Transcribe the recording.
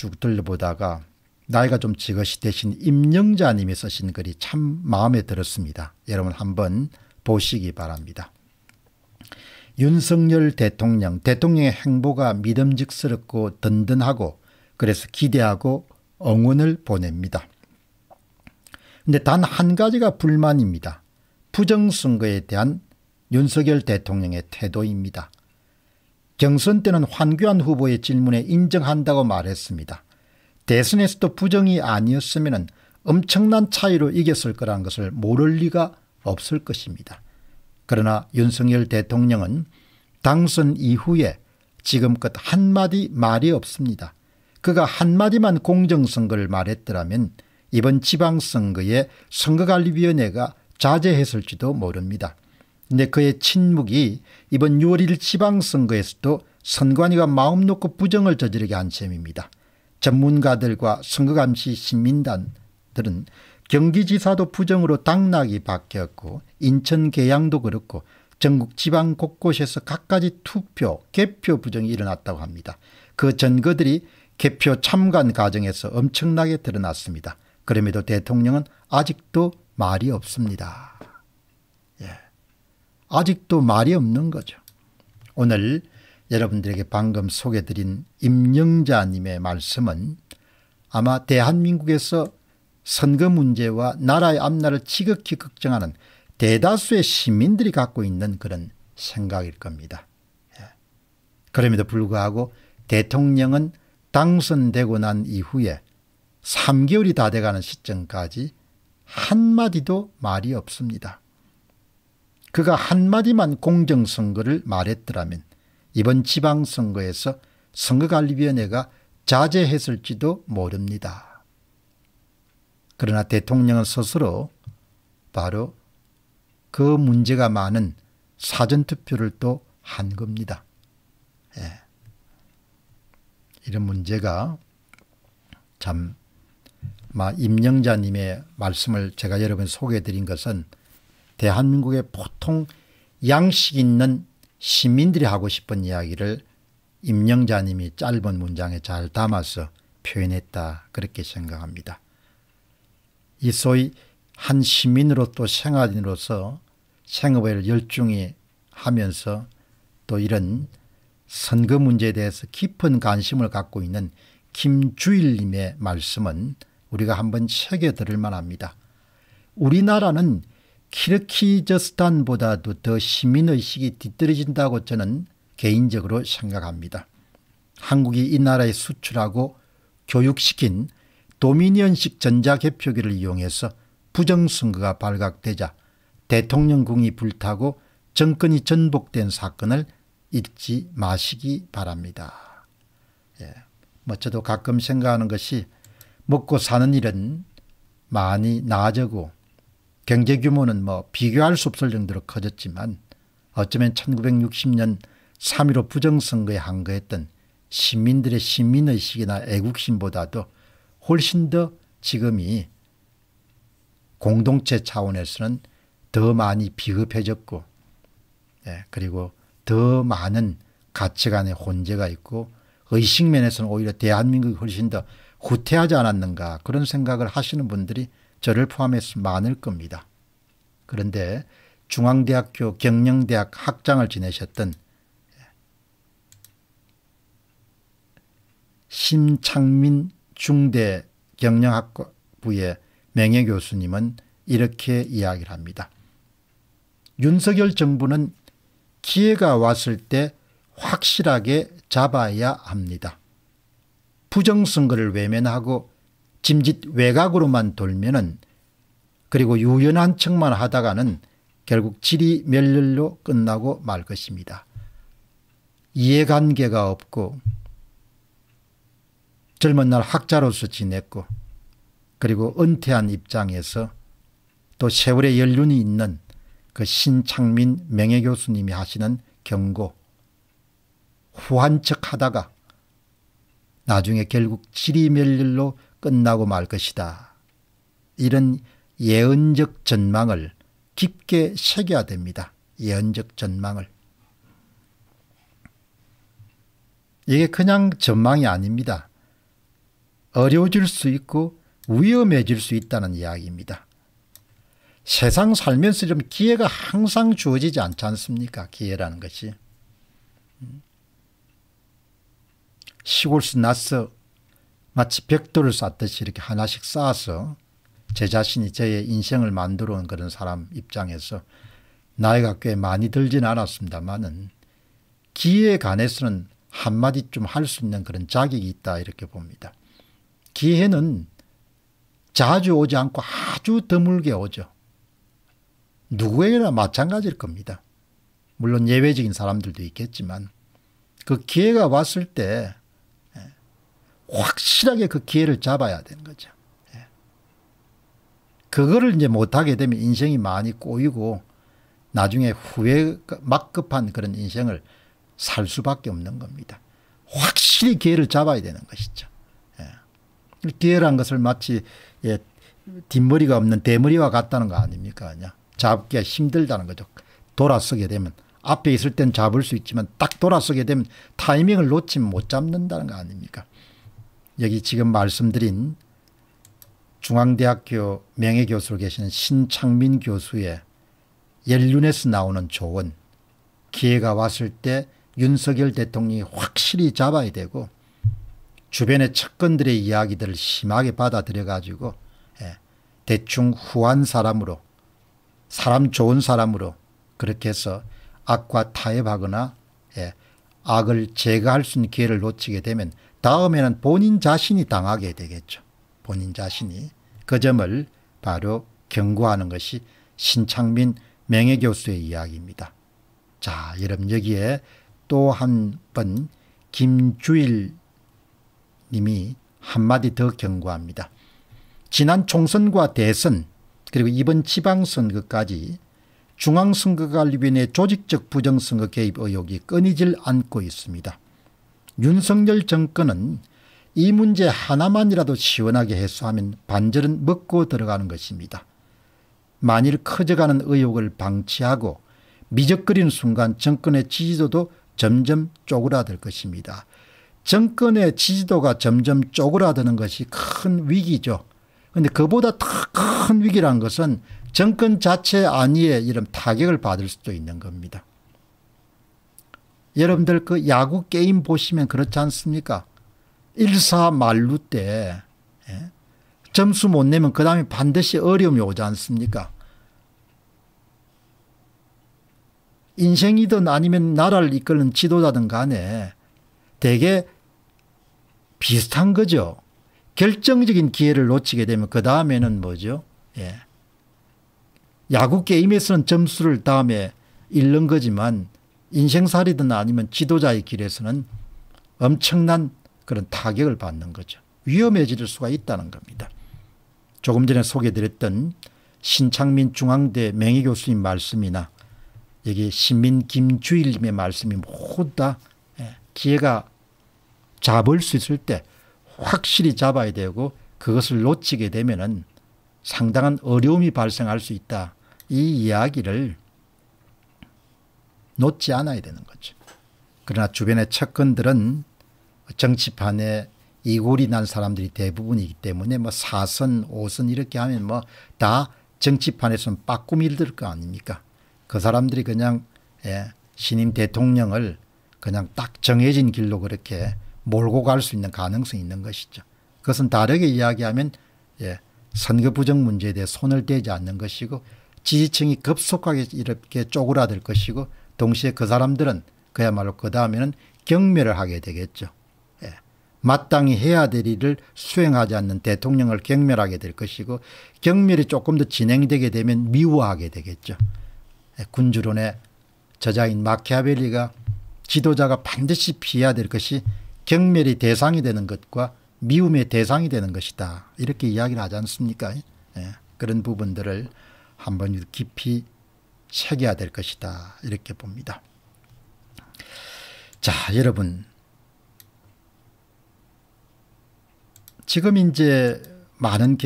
쭉 들려보다가 나이가 좀 지긋이 되신 임영자님이 쓰신 글이 참 마음에 들었습니다. 여러분 한번 보시기 바랍니다. 윤석열 대통령, 대통령의 행보가 믿음직스럽고 든든하고 그래서 기대하고 응원을 보냅니다. 근데 단 한 가지가 불만입니다. 부정선거에 대한 윤석열 대통령의 태도입니다. 경선 때는 환교안 후보의 질문에 인정한다고 말했습니다. 대선에서도 부정이 아니었으면 엄청난 차이로 이겼을 거란 것을 모를 리가 없을 것입니다. 그러나 윤석열 대통령은 당선 이후에 지금껏 한마디 말이 없습니다. 그가 한마디만 공정선거를 말했더라면 이번 지방선거에 선거관리위원회가 자제했을지도 모릅니다. 근데 그의 침묵이 이번 6월 1일 지방선거에서도 선관위가 마음 놓고 부정을 저지르게 한 셈입니다. 전문가들과 선거감시 시민단들은 경기지사도 부정으로 당락이 바뀌었고 인천 계양도 그렇고 전국 지방 곳곳에서 갖가지 투표 개표 부정이 일어났다고 합니다. 그 전거들이 개표 참관 과정에서 엄청나게 드러났습니다. 그럼에도 대통령은 아직도 말이 없습니다. 예. 아직도 말이 없는 거죠. 오늘 여러분들에게 방금 소개드린 임영자님의 말씀은 아마 대한민국에서 선거 문제와 나라의 앞날을 지극히 걱정하는 대다수의 시민들이 갖고 있는 그런 생각일 겁니다. 예. 그럼에도 불구하고 대통령은 당선되고 난 이후에 3개월이 다 돼가는 시점까지 한마디도 말이 없습니다. 그가 한마디만 공정선거를 말했더라면 이번 지방선거에서 선거관리위원회가 자제했을지도 모릅니다. 그러나 대통령은 스스로 바로 그 문제가 많은 사전투표를 또 한 겁니다. 예. 이런 문제가 참 임영자님의 말씀을 제가 여러분 소개해드린 것은 대한민국의 보통 양식 있는 시민들이 하고 싶은 이야기를 임영자님이 짧은 문장에 잘 담아서 표현했다 그렇게 생각합니다. 이 소위 한 시민으로 또 생활인으로서 생업을 열중히 하면서 또 이런 선거 문제에 대해서 깊은 관심을 갖고 있는 김주일님의 말씀은 우리가 한번 새겨 들을 만합니다. 우리나라는 키르키저스탄보다도 더 시민의식이 뒤떨어진다고 저는 개인적으로 생각합니다. 한국이 이 나라에 수출하고 교육시킨 도미니언식 전자개표기를 이용해서 부정선거가 발각되자 대통령궁이 불타고 정권이 전복된 사건을 잊지 마시기 바랍니다. 예. 뭐 저도 가끔 생각하는 것이 먹고 사는 일은 많이 나아지고 경제 규모는 뭐 비교할 수 없을 정도로 커졌지만 어쩌면 1960년 3.15 부정선거에 항거했던 시민들의 시민의식이나 애국심보다도 훨씬 더 지금이 공동체 차원에서는 더 많이 비급해졌고 예, 그리고 더 많은 가치관의 혼재가 있고 의식면에서는 오히려 대한민국이 훨씬 더 후퇴하지 않았는가 그런 생각을 하시는 분들이 저를 포함해서 많을 겁니다. 그런데 중앙대학교 경영대학 학장을 지내셨던 심창민 중대 경영학부의 명예교수님은 이렇게 이야기를 합니다. 윤석열 정부는 기회가 왔을 때 확실하게 잡아야 합니다. 부정선거를 외면하고 짐짓 외곽으로만 돌면은 그리고 유연한 척만 하다가는 결국 질이 멸렬로 끝나고 말 것입니다. 이해관계가 없고 젊은 날 학자로서 지냈고 그리고 은퇴한 입장에서 또 세월의 연륜이 있는 그 신창민 명예교수님이 하시는 경고 후한 척하다가 나중에 결국 지리멸렬로 끝나고 말 것이다. 이런 예언적 전망을 깊게 새겨야 됩니다. 예언적 전망을. 이게 그냥 전망이 아닙니다. 어려워질 수 있고 위험해질 수 있다는 이야기입니다. 세상 살면서 좀 기회가 항상 주어지지 않지 않습니까? 기회라는 것이. 시골서 나서 마치 벽돌을 쌓듯이 이렇게 하나씩 쌓아서 제 자신이 저의 인생을 만들어 온 그런 사람 입장에서 나이가 꽤 많이 들진 않았습니다만은 기회에 관해서는 한마디 좀 할 수 있는 그런 자격이 있다 이렇게 봅니다. 기회는 자주 오지 않고 아주 드물게 오죠. 누구에게나 마찬가지일 겁니다. 물론 예외적인 사람들도 있겠지만 그 기회가 왔을 때 확실하게 그 기회를 잡아야 되는 거죠. 예. 그거를 이제 못하게 되면 인생이 많이 꼬이고 나중에 후회 막급한 그런 인생을 살 수밖에 없는 겁니다. 확실히 기회를 잡아야 되는 것이죠. 예. 기회란 것을 마치 예, 뒷머리가 없는 대머리와 같다는 거 아닙니까? 그냥 잡기가 힘들다는 거죠. 돌아서게 되면 앞에 있을 땐 잡을 수 있지만 딱 돌아서게 되면 타이밍을 놓치면 못 잡는다는 거 아닙니까? 여기 지금 말씀드린 중앙대학교 명예교수로 계시는 신창민 교수의 연륜에서 나오는 조언 기회가 왔을 때 윤석열 대통령이 확실히 잡아야 되고 주변의 측근들의 이야기들을 심하게 받아들여 가지고 예, 대충 후한 사람으로 사람 좋은 사람으로 그렇게 해서 악과 타협하거나 예, 악을 제거할 수 있는 기회를 놓치게 되면 다음에는 본인 자신이 당하게 되겠죠. 본인 자신이 그 점을 바로 경고하는 것이 신창민 명예교수의 이야기입니다. 자, 여러분 여기에 또 한 번 김주일 님이 한마디 더 경고합니다. 지난 총선과 대선 그리고 이번 지방선거까지 중앙선거관리위원회 조직적 부정선거 개입 의혹이 끊이질 않고 있습니다. 윤석열 정권은 이 문제 하나만이라도 시원하게 해소하면 반절은 먹고 들어가는 것입니다. 만일 커져가는 의혹을 방치하고 미적거리는 순간 정권의 지지도도 점점 쪼그라들 것입니다. 정권의 지지도가 점점 쪼그라드는 것이 큰 위기죠. 그런데 그보다 더 큰 위기란 것은 정권 자체 안위에 이런 타격을 받을 수도 있는 겁니다. 여러분들 그 야구 게임 보시면 그렇지 않습니까? 일사 만루 때 예? 점수 못 내면 그 다음에 반드시 어려움이 오지 않습니까? 인생이든 아니면 나라를 이끄는 지도자든 간에 되게 비슷한 거죠. 결정적인 기회를 놓치게 되면 그 다음에는 뭐죠? 예. 야구 게임에서는 점수를 다음에 잃는 거지만 인생살이든 아니면 지도자의 길에서는 엄청난 그런 타격을 받는 거죠. 위험해질 수가 있다는 겁니다. 조금 전에 소개드렸던 신창민 중앙대 명예교수님 말씀이나 여기 신민 김주일님의 말씀이 모두 다 예, 기회가 잡을 수 있을 때 확실히 잡아야 되고 그것을 놓치게 되면 상당한 어려움이 발생할 수 있다. 이 이야기를 놓지 않아야 되는 거죠. 그러나 주변의 측근들은 정치판에 이골이 난 사람들이 대부분이기 때문에 뭐 사선, 오선 이렇게 하면 뭐 다 정치판에서는 빠꾸밀 들거 아닙니까? 그 사람들이 그냥 예, 신임 대통령을 그냥 딱 정해진 길로 그렇게 몰고 갈 수 있는 가능성이 있는 것이죠. 그것은 다르게 이야기하면 예, 선거 부정 문제에 대해 손을 대지 않는 것이고 지지층이 급속하게 이렇게 쪼그라들 것이고 동시에 그 사람들은 그야말로 그 다음에는 경멸을 하게 되겠죠. 예. 마땅히 해야 될 일을 수행하지 않는 대통령을 경멸하게 될 것이고 경멸이 조금 더 진행되게 되면 미워하게 되겠죠. 예. 군주론의 저자인 마키아벨리가 지도자가 반드시 피해야 될 것이 경멸이 대상이 되는 것과 미움의 대상이 되는 것이다. 이렇게 이야기를 하지 않습니까? 예. 그런 부분들을 한번 깊이 체계야될 것이다. 이렇게 봅니다. 자, 여러분. 지금 이제 많은